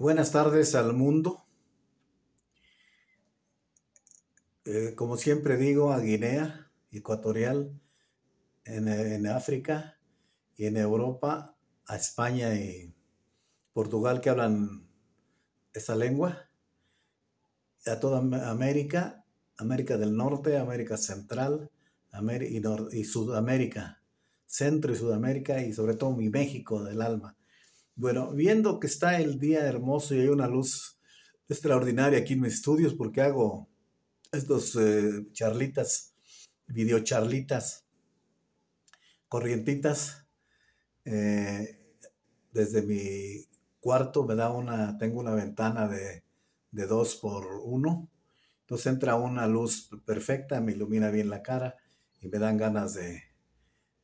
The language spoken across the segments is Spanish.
Buenas tardes al mundo. Eh, como siempre digo, a Guinea Ecuatorial, en, África y en Europa, a España y Portugal que hablan esa lengua, a toda América, América del Norte, América Central y, y Sudamérica, Centro y Sudamérica y sobre todo mi México del alma bueno, viendo que está el día hermoso y hay una luz extraordinaria aquí en mis estudios porque hago estos eh, charlitas, videocharlitas, corrientitas. Eh, desde mi cuarto me da una, tengo una ventana de, 2 dos por uno. Entonces entra una luz perfecta, me ilumina bien la cara y me dan ganas de,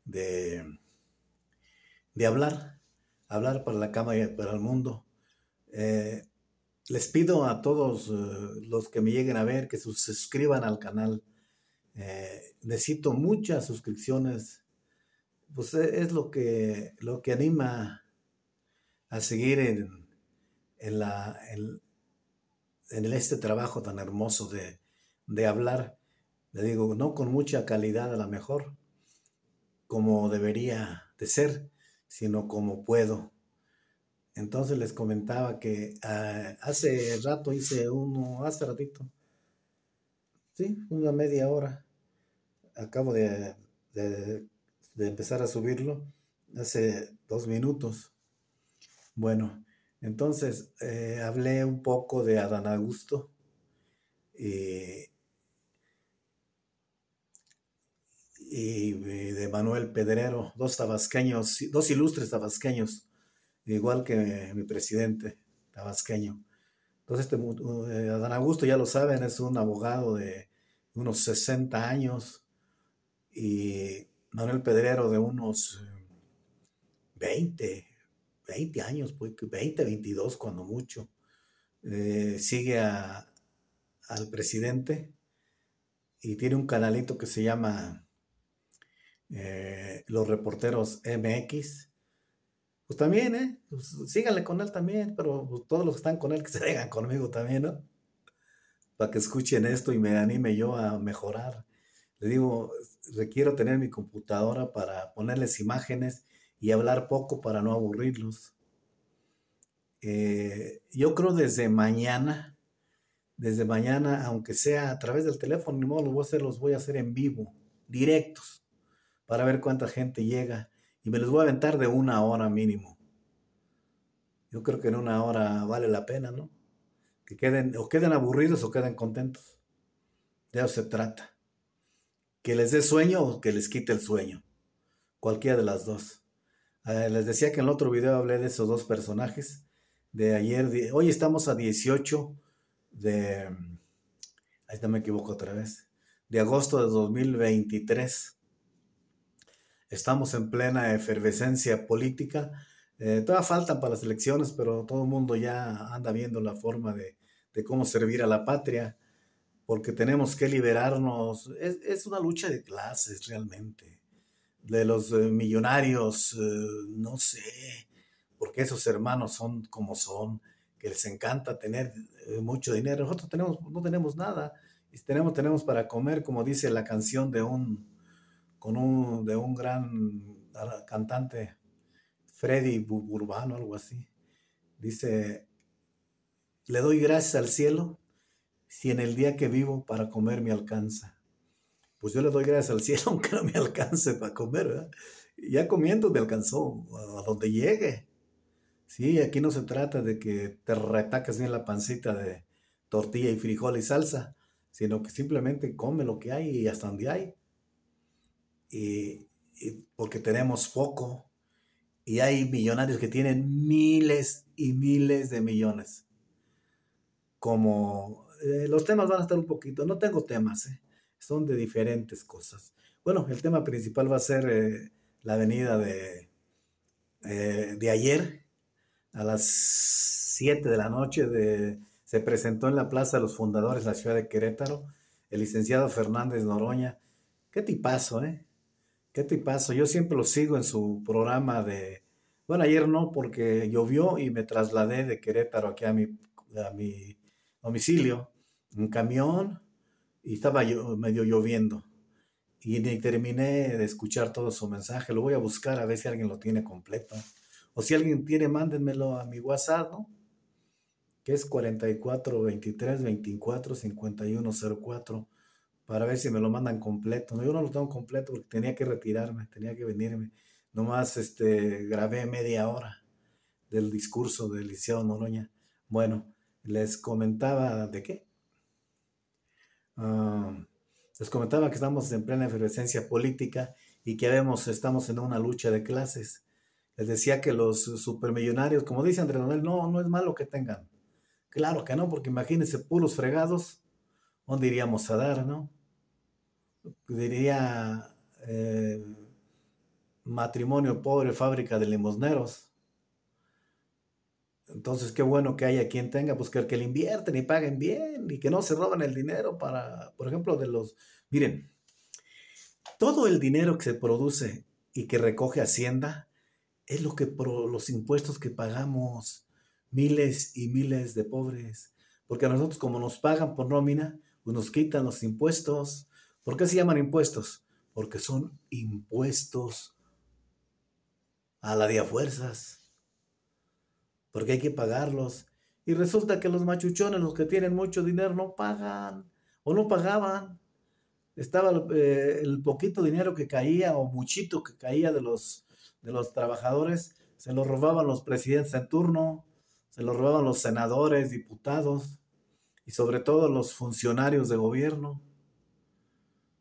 de, de hablar hablar para la Cámara y para el mundo. Eh, les pido a todos eh, los que me lleguen a ver que se suscriban al canal. Eh, necesito muchas suscripciones. Pues es lo que, lo que anima a seguir en, la, este trabajo tan hermoso de, de hablar. Le digo, no con mucha calidad a lo mejor, como debería de ser, sino como puedo. Entonces les comentaba que ah, hace rato hice uno, hace ratito, sí, una media hora, acabo de, de, empezar a subirlo, hace dos minutos. Bueno, entonces eh, hablé un poco de Adán Augusto y eh, y eh, de Manuel Pedrero, dos tabasqueños, dos ilustres tabasqueños, igual que mi presidente tabasqueño. Entonces, este, uh, eh, Adán Augusto, ya lo saben, es un abogado de unos 60 años y Manuel Pedrero de unos 20, eh, 20 años, 20, pues, 22 cuando mucho. sigue al presidente y tiene un canalito que se llama eh, los reporteros MX. Pues también, ¿eh? Pues síganle con él también, pero pues, todos los que están con él que se vengan conmigo también, ¿no? Para que escuchen esto y me anime yo a mejorar. Le digo, requiero tener mi computadora para ponerles imágenes y hablar poco para no aburrirlos. Eh, yo creo desde mañana, desde mañana, aunque sea a través del teléfono, ni modo, los voy a hacer en vivo, directos para ver cuánta gente llega. Y me los voy a aventar de una hora mínimo. Yo creo que en una hora vale la pena, ¿no? Que queden, o queden aburridos o queden contentos. De eso se trata. Que les dé sueño o que les quite el sueño. Cualquiera de las dos. Ah, les decía que en el otro video hablé de esos dos personajes. De ayer, hoy estamos a 18 de... Ahí no me equivoco otra vez. De agosto de 2023 estamos en plena efervescencia política. Eh, todavía falta para las elecciones, pero todo el mundo ya anda viendo la forma de, cómo servir a la patria, porque tenemos que liberarnos. Es, una lucha de clases realmente, de los eh, millonarios, eh, no sé, porque esos hermanos son como son, que les encanta tener eh, mucho dinero. Nosotros tenemos, no tenemos nada, y tenemos, tenemos para comer, como dice la canción de un de un gran cantante, Freddy Urbano, algo así. Dice, le doy gracias al cielo si en el día que vivo para comer me alcanza. Pues yo le doy gracias al cielo aunque no me alcance para comer, Ya comiendo me alcanzó, a donde llegue. Sí, aquí no se trata de que te retaques en la pancita de tortilla y frijol y salsa, sino que simplemente come lo que hay y hasta donde hay y, porque tenemos poco. Y hay millonarios que tienen miles y miles de millones. Como eh, los temas van a estar un poquito, no tengo temas, eh, son de diferentes cosas. Bueno, el tema principal va a ser eh, la avenida de, de ayer a las 7 de la noche. se presentó en la Plaza de los Fundadores, la ciudad de Querétaro, el licenciado Fernández Noroña. Qué tipazo, ¿eh? ¿Qué te pasa? Yo siempre lo sigo en su programa de... Bueno, ayer no, porque llovió y me trasladé de Querétaro aquí a mi, a mi domicilio, un camión, y estaba medio lloviendo. Y ni terminé de escuchar todo su mensaje. Lo voy a buscar a ver si alguien lo tiene completo. O si alguien tiene, mándenmelo a mi WhatsApp, Que es 44 23 24 51 para ver si me lo mandan completo. yo no lo tengo completo porque tenía que retirarme, tenía que venirme. Nomás este, grabé media hora del discurso del Liceo Noroña. Bueno, les comentaba de qué. Ah, les comentaba que estamos en plena efervescencia política y que estamos en una lucha de clases. Les decía que los supermillonarios, como dice Andrés Manuel, no, no es malo que tengan. Claro que no, porque imagínense puros fregados, ¿dónde iríamos a dar, no? diría, eh, matrimonio pobre, fábrica de limosneros. Entonces, qué bueno que haya quien tenga, pues que, que le invierten y paguen bien y que no se roban el dinero para, por ejemplo, de los... Miren, todo el dinero que se produce y que recoge Hacienda es lo que por los impuestos que pagamos miles y miles de pobres. Porque a nosotros como nos pagan por nómina, pues, nos quitan los impuestos. ¿Por qué se llaman impuestos? Porque son impuestos a la diafuerzas, fuerzas. Porque hay que pagarlos. Y resulta que los machuchones, los que tienen mucho dinero, no pagan o no pagaban. Estaba eh, el poquito dinero que caía o muchito que caía de los, de los trabajadores, se lo robaban los presidentes en turno, se lo robaban los senadores, diputados y sobre todo los funcionarios de gobierno.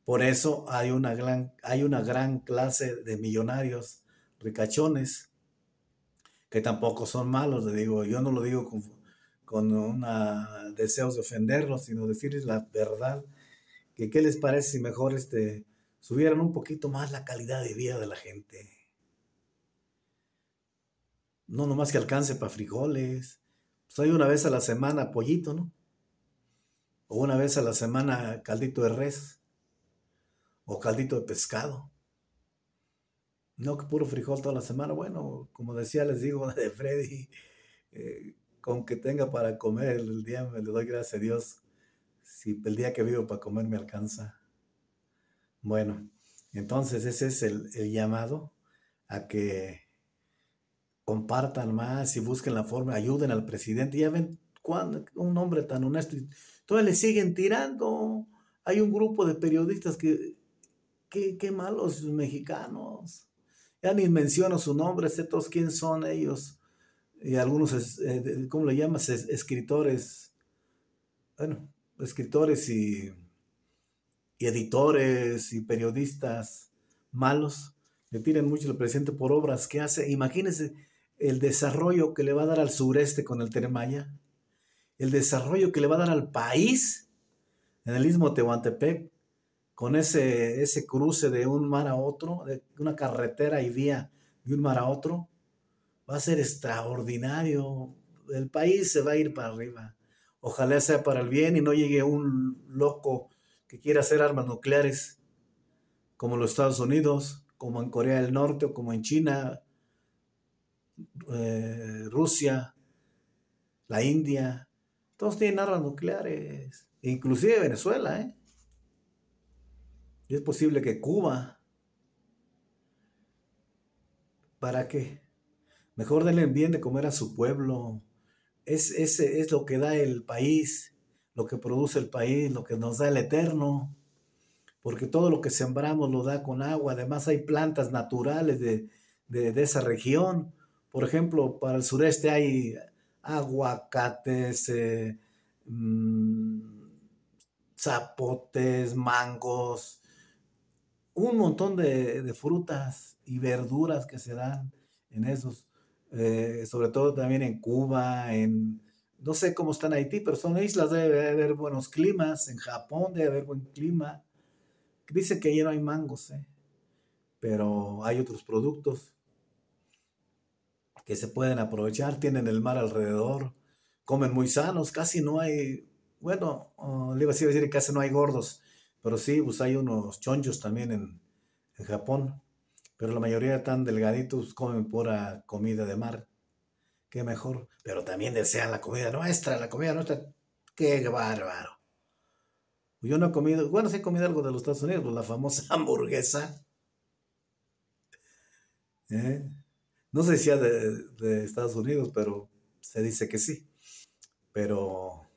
Por eso hay una gran, hay una gran clase de millonarios ricachones que tampoco son malos, le digo, yo no lo digo con, con deseos de ofenderlos, sino decirles la verdad, que qué les parece si mejor este, subieran un poquito más la calidad de vida de la gente. No nomás que alcance para frijoles, pues hay una vez a la semana pollito, ¿no? O una vez a la semana caldito de res o caldito de pescado. No que puro frijol toda la semana. Bueno, como decía, les digo de Freddy, eh, con que tenga para comer el día, me le doy gracias a Dios. Si el día que vivo para comer me alcanza. Bueno, entonces ese es el, llamado a que compartan más y busquen la forma, ayuden al presidente. Ya ven, un hombre tan honesto. Y le siguen tirando. Hay un grupo de periodistas que qué, malos mexicanos. Ya ni menciono su nombre, sé todos quiénes son ellos. Y algunos, eh, ¿cómo le llamas? escritores. Bueno, escritores y, editores y periodistas malos le tiran mucho el presidente por obras que hace. Imagínense el desarrollo que le va a dar al sureste con el Teremaya, el desarrollo que le va a dar al país en el istmo Tehuantepec, con ese, ese cruce de un mar a otro, de una carretera y vía de un mar a otro, va a ser extraordinario. El país se va a ir para arriba. Ojalá sea para el bien y no llegue un loco que quiera hacer armas nucleares como los Estados Unidos, como en Corea del Norte o como en China, eh, Rusia, la India. Todos tienen armas nucleares, inclusive Venezuela, ¿eh? Y es posible que Cuba, ¿para qué? Mejor denle bien de comer a su pueblo. Es, es lo que da el país, lo que produce el país, lo que nos da el eterno. Porque todo lo que sembramos lo da con agua. Además hay plantas naturales de, esa región. Por ejemplo, para el sureste hay aguacates, eh, mm, zapotes, mangos, un montón de, frutas y verduras que se dan en esos, eh, sobre todo también en Cuba, en, no sé cómo está en Haití, pero son islas, debe haber buenos climas, en Japón debe haber buen clima. Dice que allí no hay mangos, ¿eh? pero hay otros productos que se pueden aprovechar, tienen el mar alrededor, comen muy sanos, casi no hay, bueno, oh, le iba a decir que casi no hay gordos, pero sí, pues hay unos chonchos también en, Japón. Pero la mayoría están delgaditos comen pura comida de mar. Qué mejor. Pero también desean la comida nuestra, la comida nuestra. Qué bárbaro. Yo no he comido, bueno, sí he comido algo de los Estados Unidos, pues, la famosa hamburguesa. ¿Eh? No sé si es de, de Estados Unidos, pero se dice que sí. Pero,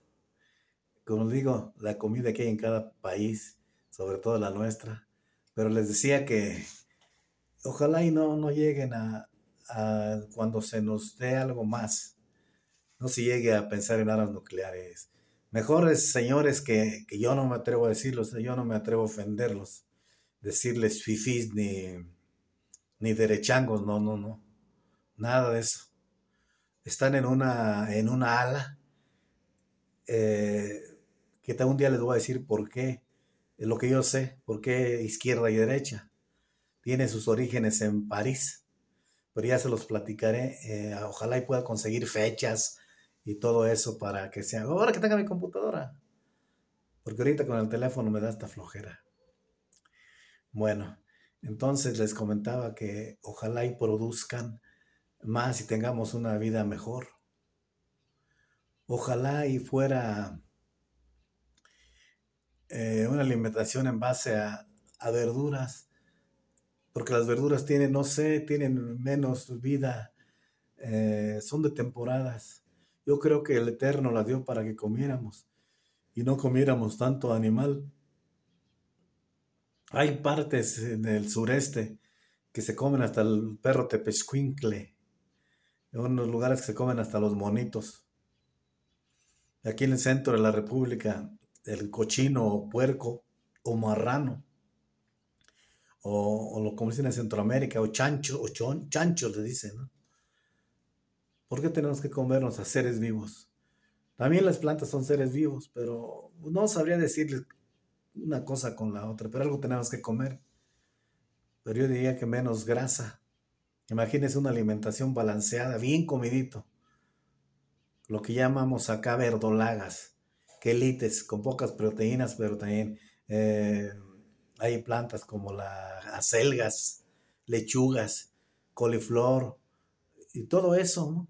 como digo, la comida que hay en cada país sobre todo la nuestra. Pero les decía que ojalá y no, no lleguen a, cuando se nos dé algo más, no se llegue a pensar en armas nucleares. Mejores señores que, yo no me atrevo a decirlos, yo no me atrevo a ofenderlos, decirles fifis ni, ni derechangos, no, no, no, nada de eso. Están en una, en una ala eh, que un día les voy a decir por qué lo que yo sé, porque izquierda y derecha. Tiene sus orígenes en París, pero ya se los platicaré. Eh, ojalá y pueda conseguir fechas y todo eso para que sea. Ahora que tenga mi computadora, porque ahorita con el teléfono me da esta flojera. Bueno, entonces les comentaba que ojalá y produzcan más y tengamos una vida mejor. Ojalá y fuera eh, una alimentación en base a, verduras, porque las verduras tienen, no sé, tienen menos vida, eh, son de temporadas. Yo creo que el Eterno la dio para que comiéramos y no comiéramos tanto animal. Hay partes en el sureste que se comen hasta el perro tepescuincle, en unos lugares que se comen hasta los monitos. Aquí en el centro de la República el cochino o puerco o marrano, o, lo como dicen en Centroamérica, o chancho, o chon, chancho le dicen, ¿no? ¿Por qué tenemos que comernos a seres vivos? También las plantas son seres vivos, pero no sabría decirles una cosa con la otra, pero algo tenemos que comer. Pero yo diría que menos grasa. Imagínense una alimentación balanceada, bien comidito. Lo que llamamos acá verdolagas quelites con pocas proteínas, pero también eh, hay plantas como las acelgas, lechugas, coliflor y todo eso,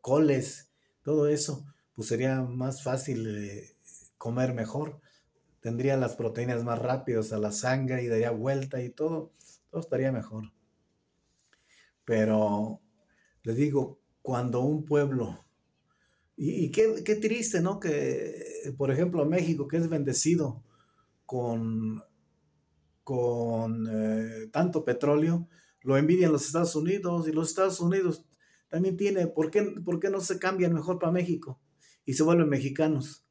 coles, todo eso, pues sería más fácil eh, comer mejor, tendría las proteínas más rápidas a la sangre y daría vuelta y todo, todo estaría mejor. Pero les digo, cuando un pueblo y, qué, triste, ¿no? Que, por ejemplo, México, que es bendecido con, con eh, tanto petróleo, lo envidian los Estados Unidos y los Estados Unidos también tiene, ¿por qué, no se cambian mejor para México y se vuelven mexicanos?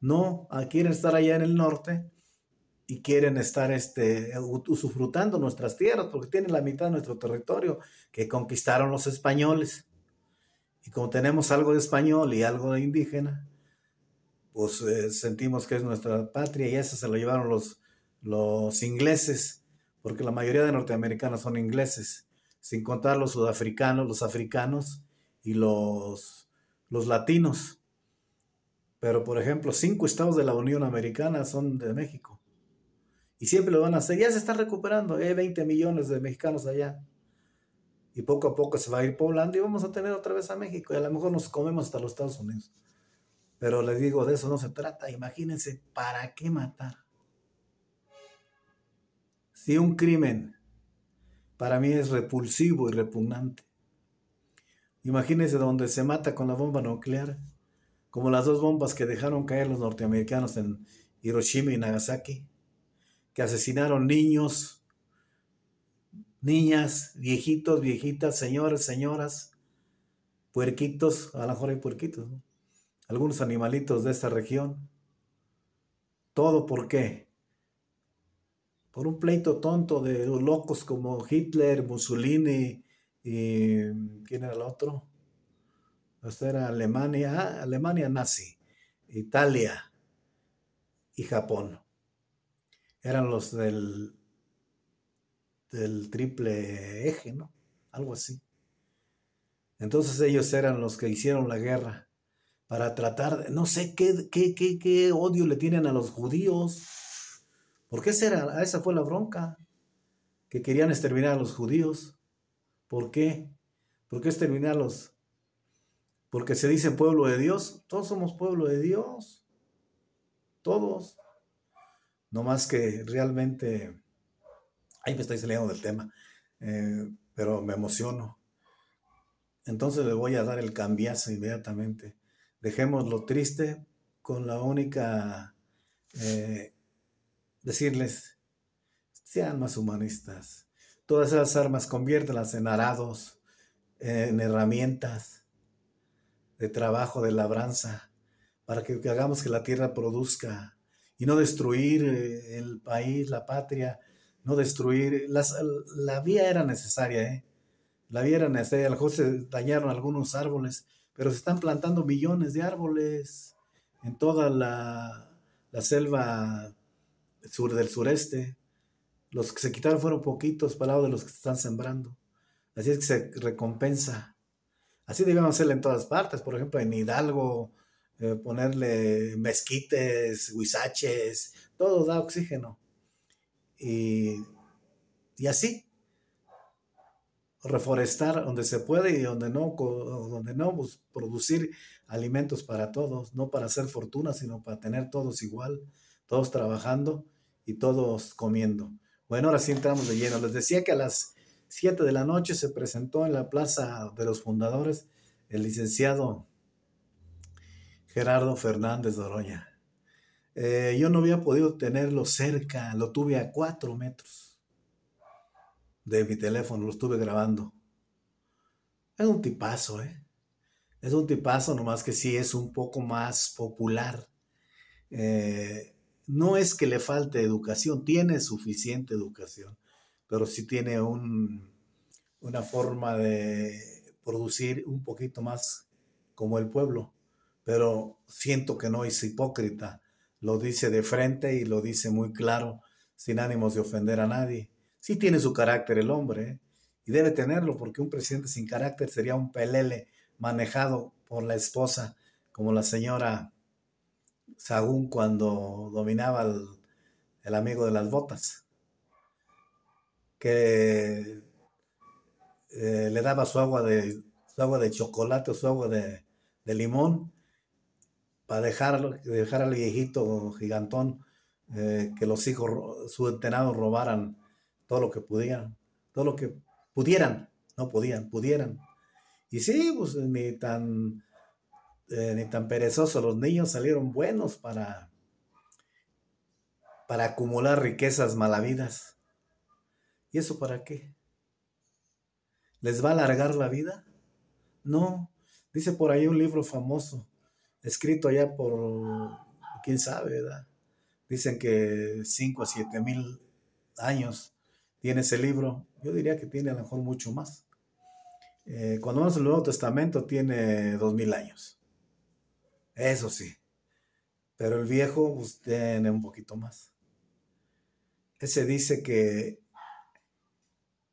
No, ah, quieren estar allá en el norte y quieren estar este, usufrutando nuestras tierras porque tienen la mitad de nuestro territorio que conquistaron los españoles. Y como tenemos algo de español y algo de indígena, pues eh, sentimos que es nuestra patria y eso se lo llevaron los, los ingleses, porque la mayoría de norteamericanos son ingleses, sin contar los sudafricanos, los africanos y los, los latinos. Pero, por ejemplo, cinco estados de la Unión Americana son de México. Y siempre lo van a hacer. Ya se está recuperando. Hay eh, 20 millones de mexicanos allá y poco a poco se va a ir poblando y vamos a tener otra vez a México y a lo mejor nos comemos hasta los Estados Unidos. Pero les digo, de eso no se trata. Imagínense, ¿para qué matar? Si un crimen para mí es repulsivo y repugnante, imagínense donde se mata con la bomba nuclear, como las dos bombas que dejaron caer los norteamericanos en Hiroshima y Nagasaki, que asesinaron niños, niñas, viejitos, viejitas, señores, señoras, puerquitos, a lo mejor hay puerquitos, algunos animalitos de esta región. ¿Todo por qué? Por un pleito tonto de locos como Hitler, Mussolini y... ¿Quién era el otro? Esta era Alemania, ah, Alemania nazi, Italia y Japón. Eran los del del triple eje, ¿no? Algo así. Entonces ellos eran los que hicieron la guerra para tratar, de, no sé qué, qué, qué, qué odio le tienen a los judíos. ¿Por será? era, esa fue la bronca, que querían exterminar a los judíos. ¿Por qué? ¿Por qué exterminarlos? Porque se dice pueblo de Dios, todos somos pueblo de Dios, todos. No más que realmente Ahí me estoy saliendo del tema, eh, pero me emociono. Entonces le voy a dar el cambiazo inmediatamente. Dejemos lo triste con la única eh, decirles, sean más humanistas. Todas esas armas conviértelas en arados, en herramientas de trabajo, de labranza, para que hagamos que la tierra produzca y no destruir eh, el país, la patria, no destruir. Eh, la vía era necesaria, ¿eh? La vía era necesaria. A lo mejor se dañaron algunos árboles, pero se están plantando millones de árboles en toda la, selva sur del sureste. Los que se quitaron fueron poquitos para lado de los que se están sembrando. Así es que se recompensa. Así debemos hacerlo en todas partes. Por ejemplo, en Hidalgo, eh, ponerle mezquites, huizaches, todo da oxígeno y, así reforestar donde se puede y donde no, donde no pues, producir alimentos para todos, no para hacer fortuna, sino para tener todos igual, todos trabajando y todos comiendo. Bueno, ahora sí entramos de lleno. Les decía que a las 7 de la noche se presentó en la Plaza de los Fundadores el licenciado Gerardo Fernández Doroña. Eh, yo no había podido tenerlo cerca, lo tuve a cuatro metros de mi teléfono, lo estuve grabando. Es un tipazo, ¿eh? Es un tipazo, nomás que sí es un poco más popular. Eh, no es que le falte educación, tiene suficiente educación, pero sí tiene una forma de producir un poquito más como el pueblo. Pero siento que no es hipócrita lo dice de frente y lo dice muy claro, sin ánimos de ofender a nadie. Sí tiene su carácter el hombre, ¿eh? y debe tenerlo, porque un presidente sin carácter sería un pelele manejado por la esposa, como la señora Sagún cuando dominaba el, amigo de las botas, que eh, le daba su agua de, agua de chocolate o su agua de, de limón para dejar al viejito gigantón, eh, que los hijos subtenados robaran todo lo que pudieran, todo lo que pudieran, no podían, pudieran. Y sí, pues, ni tan, eh, ni tan perezosos, los niños salieron buenos para, para acumular riquezas malavidas. ¿Y eso para qué? ¿Les va a alargar la vida? No, dice por ahí un libro famoso escrito ya por, quién sabe, ¿verdad? Dicen que 5 a 7 mil años tiene ese libro. Yo diría que tiene a lo mejor mucho más. Eh, cuando vamos al Nuevo Testamento tiene 2 mil años. Eso sí. Pero el viejo pues, tiene un poquito más. Ese dice que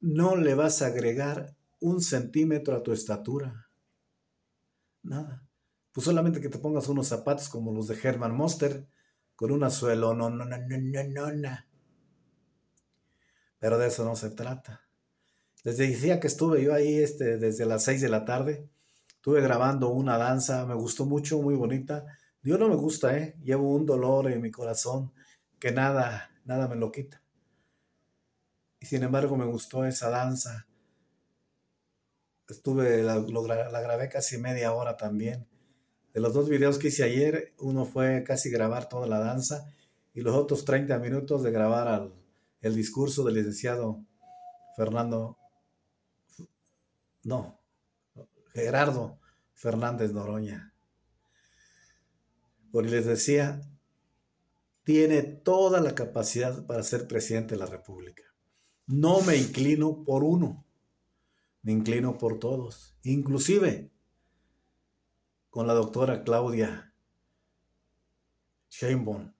no le vas a agregar un centímetro a tu estatura. Nada. Pues solamente que te pongas unos zapatos como los de Herman Monster, con un suelo no, no, no, no, no, no. Pero de eso no se trata. Les decía que estuve yo ahí, este, desde las 6 de la tarde, estuve grabando una danza, me gustó mucho, muy bonita. Dios no me gusta, ¿eh? Llevo un dolor en mi corazón que nada, nada me lo quita. Y sin embargo me gustó esa danza. Estuve, la, la grabé casi media hora también. De los dos videos que hice ayer, uno fue casi grabar toda la danza y los otros 30 minutos de grabar el discurso del licenciado Fernando, no, Gerardo Fernández Noroña. Porque les decía, tiene toda la capacidad para ser presidente de la República. No me inclino por uno, me inclino por todos. Inclusive, con la doctora Claudia Sheinborn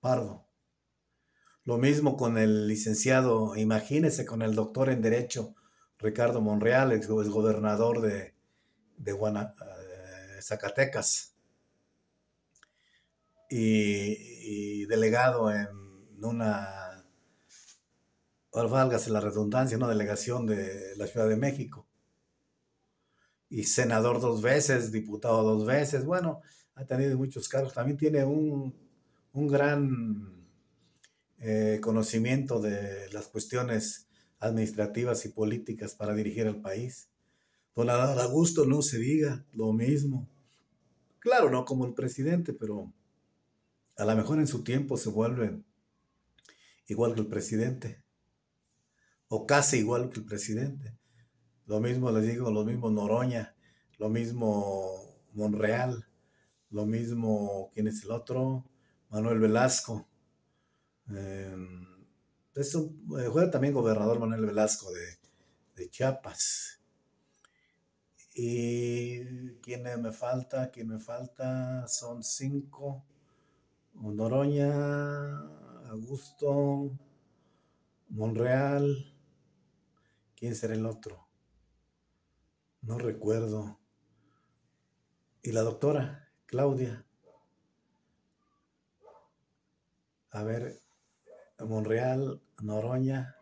Pardo. Lo mismo con el licenciado, imagínese, con el doctor en Derecho Ricardo Monreal, ex gobernador de, de eh, Zacatecas y, delegado en una, valga la redundancia, una delegación de la Ciudad de México y senador dos veces, diputado dos veces, bueno, ha tenido muchos cargos, también tiene un, gran eh, conocimiento de las cuestiones administrativas y políticas para dirigir al país. Don Augusto, no se diga lo mismo. Claro, no como el presidente, pero a lo mejor en su tiempo se vuelve igual que el presidente, o casi igual que el presidente. Lo mismo les digo, lo mismo Noroña, lo mismo Monreal, lo mismo, ¿quién es el otro? Manuel Velasco. Em, eso, eh, juega también gobernador Manuel Velasco de, de Chiapas. ¿Y quién me falta? ¿Quién me falta? Son cinco. Noroña, Augusto, Monreal. ¿Quién será el otro? No recuerdo. Y la doctora, Claudia. A ver, Monreal, Noroña,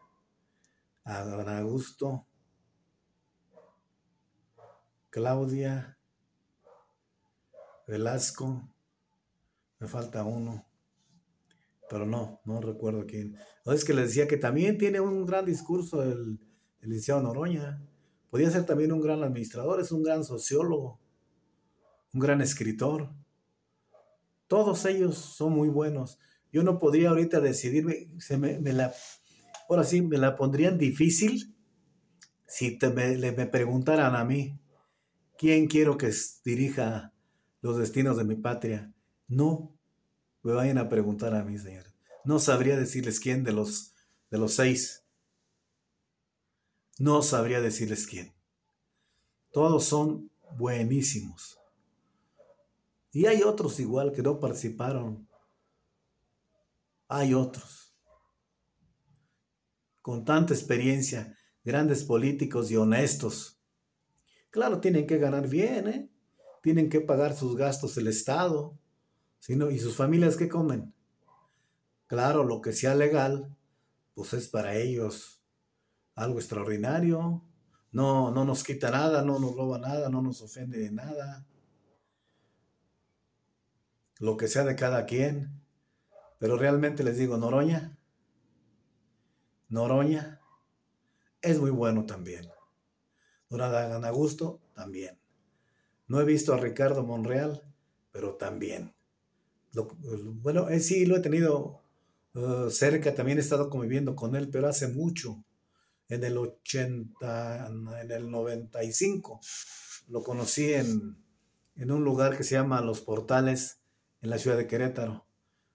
Augusto, Claudia, Velasco, me falta uno, pero no, no recuerdo quién. es que le decía que también tiene un gran discurso el, el licenciado Noroña. Podría ser también un gran administrador, es un gran sociólogo, un gran escritor. Todos ellos son muy buenos. Yo no podría ahorita decidirme, me, la, ahora sí, me la pondrían difícil si me, preguntaran a mí, ¿quién quiero que dirija los destinos de mi patria? No me vayan a preguntar a mí, señor. No sabría decirles quién de los, de los seis. No sabría decirles quién. Todos son buenísimos. Y hay otros igual que no participaron. Hay otros. Con tanta experiencia, grandes políticos y honestos. Claro, tienen que ganar bien, ¿eh? Tienen que pagar sus gastos el Estado. sino ¿Y sus familias qué comen? Claro, lo que sea legal, pues es para ellos algo extraordinario. No, no nos quita nada, no nos roba nada, no nos ofende de nada. Lo que sea de cada quien. Pero realmente les digo, Noroña, Noroña es muy bueno también. Durada gusto también. No he visto a Ricardo Monreal, pero también. bueno, eh, sí, lo he tenido eh, cerca, también he estado conviviendo con él, pero hace mucho en el 80, en el 95. Lo conocí en, un lugar que se llama Los Portales, en la ciudad de Querétaro.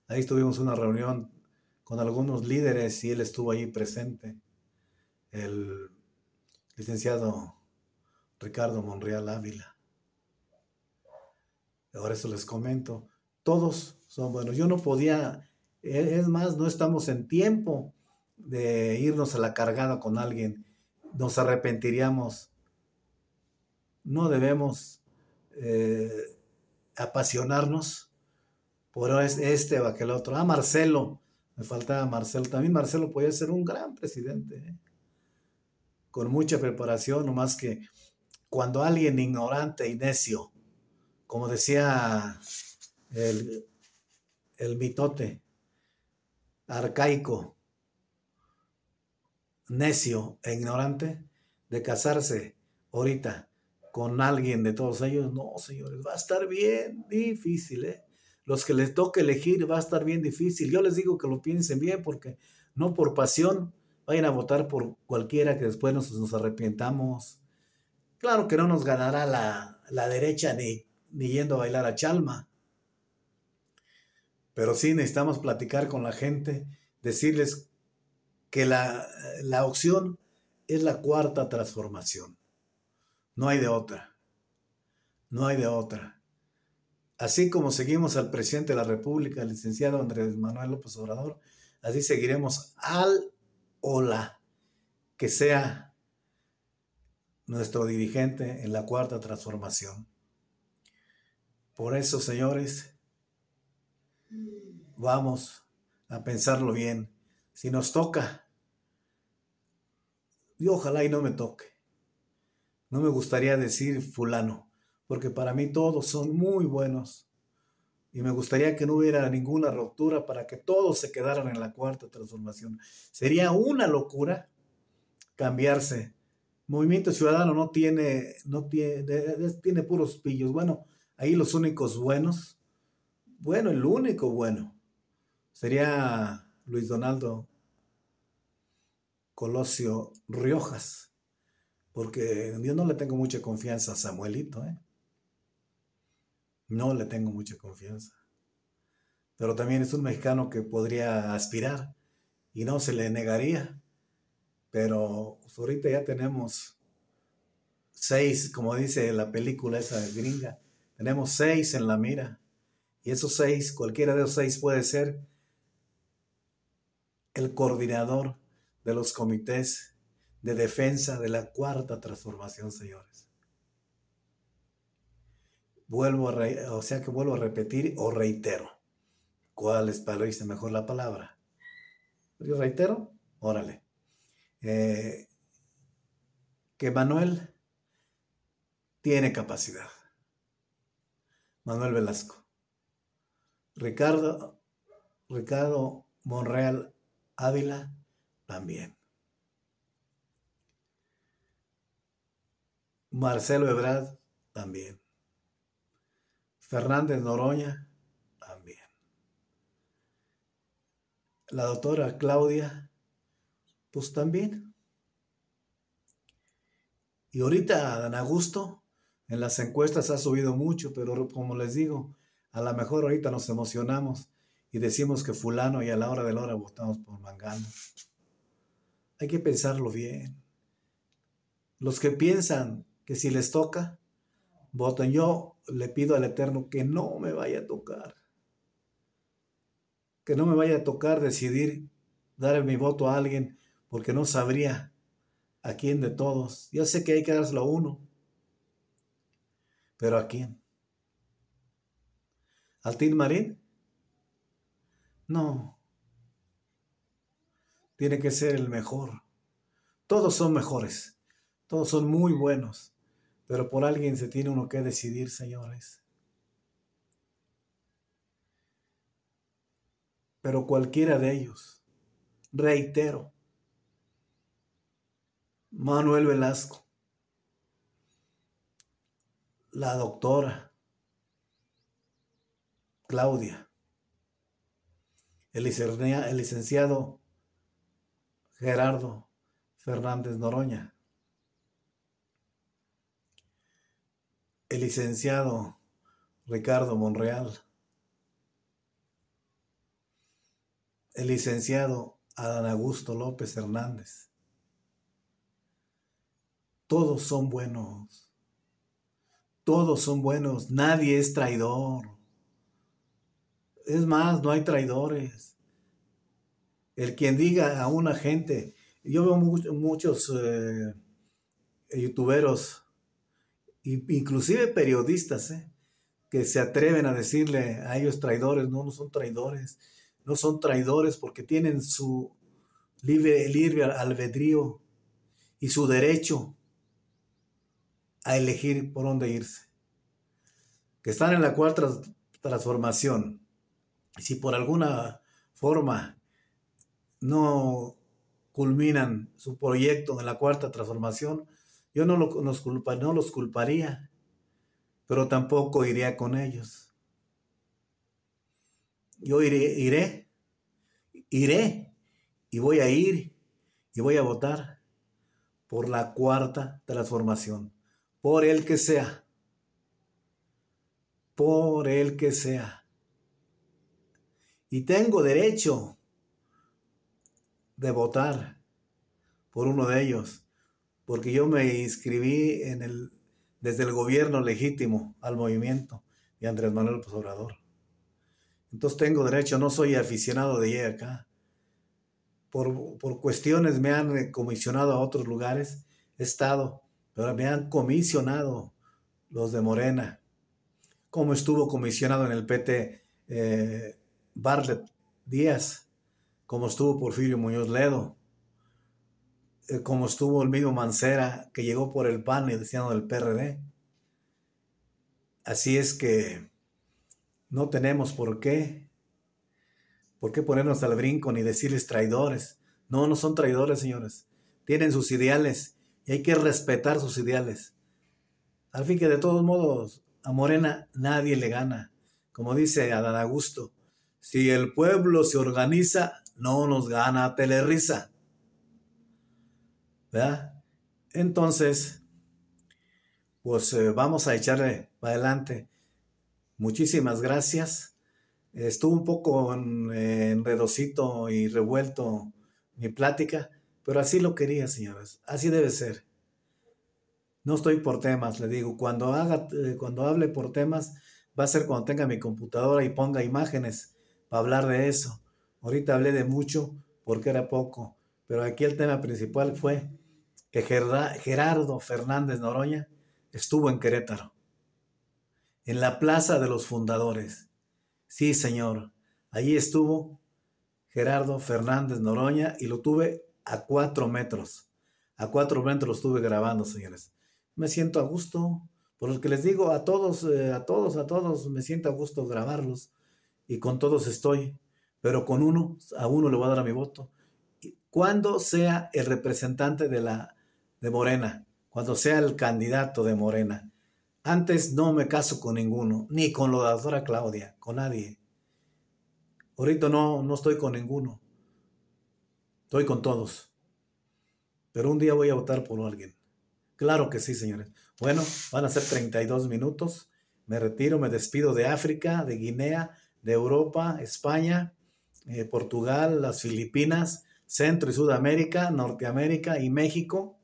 Ahí tuvimos una reunión con algunos líderes y él estuvo allí presente. El licenciado Ricardo Monreal Ávila. Ahora eso les comento. Todos son buenos. Yo no podía, e-, es más, no estamos en tiempo de irnos a la cargada con alguien, nos arrepentiríamos. No debemos eh, apasionarnos por este o aquel otro. Ah, Marcelo, me faltaba Marcelo. También Marcelo podía ser un gran presidente, ¿eh? con mucha preparación, más que cuando alguien ignorante y necio, como decía el, el mitote, arcaico, necio e ignorante de casarse ahorita con alguien de todos ellos, no, señores, va a estar bien difícil, ¿eh? Los que les toque elegir va a estar bien difícil. Yo les digo que lo piensen bien porque no por pasión vayan a votar por cualquiera que después nos, nos arrepientamos. Claro que no nos ganará la, derecha ni, ni yendo a bailar a Chalma. Pero sí necesitamos platicar con la gente, decirles que la, opción es la cuarta transformación. No hay de otra. No hay de otra. Así como seguimos al presidente de la República, el licenciado Andrés Manuel López Obrador, así seguiremos al hola que sea nuestro dirigente en la cuarta transformación. Por eso, señores, vamos a pensarlo bien. Si nos toca y ojalá y no me toque. No me gustaría decir fulano, porque para mí todos son muy buenos. Y me gustaría que no hubiera ninguna ruptura para que todos se quedaran en la cuarta transformación. Sería una locura cambiarse. Movimiento Ciudadano no tiene, no tiene, tiene puros pillos. Bueno, ahí los únicos buenos. Bueno, el único bueno sería Luis Donaldo Colosio Riojas, porque yo no le tengo mucha confianza a Samuelito, ¿eh? No le tengo mucha confianza. Pero también es un mexicano que podría aspirar y no se le negaría. Pero ahorita ya tenemos seis, como dice la película esa gringa, tenemos seis en la mira. Y esos seis, cualquiera de los seis puede ser el coordinador de los comités de defensa de la cuarta transformación, señores. Vuelvo a o sea que vuelvo a repetir o reitero. ¿Cuál es para mejor la palabra? Yo reitero, órale. Eh, que Manuel tiene capacidad. Manuel Velasco. Ricardo, Ricardo Monreal Ávila también. Marcelo Ebrard también. Fernández Noroña también. La doctora Claudia, pues también. Y ahorita Dan en las encuestas ha subido mucho, pero como les digo, a lo mejor ahorita nos emocionamos y decimos que fulano y a la hora de la hora votamos por Mangano. Hay que pensarlo bien. Los que piensan que si les toca, voten. Yo le pido al Eterno que no me vaya a tocar. Que no me vaya a tocar decidir dar mi voto a alguien porque no sabría a quién de todos. Yo sé que hay que dárselo a uno, pero ¿a quién? ¿Al Tin Marín? No tiene que ser el mejor. Todos son mejores, todos son muy buenos, pero por alguien se tiene uno que decidir, señores. Pero cualquiera de ellos, reitero, Manuel Velasco, la doctora Claudia, el licenciado Gerardo Fernández Noroña. El licenciado Ricardo Monreal. El licenciado Adán Augusto López Hernández. Todos son buenos. Todos son buenos. Nadie es traidor. Es más, no hay traidores el quien diga a una gente, yo veo muchos eh, youtuberos, inclusive periodistas, eh, que se atreven a decirle a ellos traidores, no, no son traidores, no son traidores porque tienen su libre, libre albedrío y su derecho a elegir por dónde irse. Que están en la cuarta transformación. Si por alguna forma no culminan su proyecto en la cuarta transformación, yo no, los, los culparía, pero tampoco iría con ellos. Yo iré, iré, iré y voy a ir y voy a votar por la cuarta transformación, por el que sea, por el que sea. Y tengo derecho de votar por uno de ellos, porque yo me inscribí en el, desde el gobierno legítimo al movimiento de Andrés Manuel Obrador. Entonces tengo derecho, no soy aficionado de ir acá. Por, cuestiones me han comisionado a otros lugares, he estado, pero me han comisionado los de Morena, como estuvo comisionado en el PT Barlet eh, Bartlett Díaz, como estuvo Porfirio Muñoz Ledo, eh, como estuvo el mismo Mancera, que llegó por el PAN y decían del PRD. Así es que no tenemos por qué, por qué ponernos al brinco ni decirles traidores. No, no son traidores, señores. Tienen sus ideales y hay que respetar sus ideales. Al fin que de todos modos, a Morena nadie le gana. Como dice Adán Augusto, si el pueblo se organiza, no nos gana Telerisa. ¿Verdad? Entonces, pues eh, vamos a echarle para adelante. Muchísimas gracias. Estuvo un poco eh, enredocito y revuelto mi plática, pero así lo quería, señoras. Así debe ser. No estoy por temas, le digo. Cuando, haga, eh, cuando hable por temas, va a ser cuando tenga mi computadora y ponga imágenes para hablar de eso. Ahorita hablé de mucho porque era poco, pero aquí el tema principal fue que Gerardo Fernández Noroña estuvo en Querétaro, en la Plaza de los Fundadores. Sí, señor, allí estuvo Gerardo Fernández Noroña y lo tuve a cuatro metros. A cuatro metros lo estuve grabando, señores. Me siento a gusto, por lo que les digo a todos, eh, a todos, a todos, me siento a gusto grabarlos y con todos estoy pero con uno, a uno le voy a dar a mi voto. Cuando sea el representante de, la, de Morena, cuando sea el candidato de Morena. Antes no me caso con ninguno, ni con la doctora Claudia, con nadie. Ahorita no, no estoy con ninguno. Estoy con todos. Pero un día voy a votar por alguien. Claro que sí, señores. Bueno, van a ser 32 minutos. Me retiro, me despido de África, de Guinea, de Europa, España. Eh, Portugal, las Filipinas, Centro y Sudamérica, Norteamérica y México,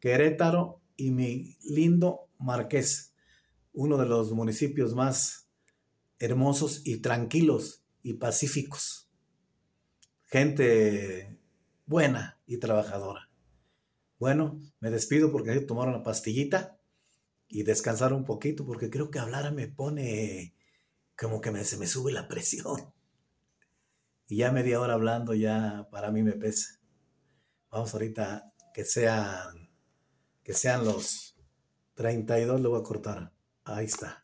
Querétaro y mi lindo Marqués, uno de los municipios más hermosos y tranquilos y pacíficos. Gente buena y trabajadora. Bueno, me despido porque hay que tomar una pastillita y descansar un poquito porque creo que hablar me pone como que se me sube la presión. Y ya media hora hablando ya para mí me pesa. Vamos ahorita que sean, que sean los 32, lo voy a cortar. Ahí está.